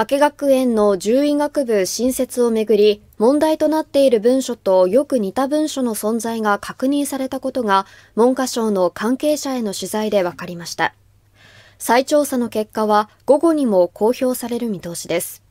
加計学園の獣医学部新設をめぐり問題となっている文書とよく似た文書の存在が確認されたことが文科省の関係者への取材で分かりました再調査の結果は午後にも公表される見通しです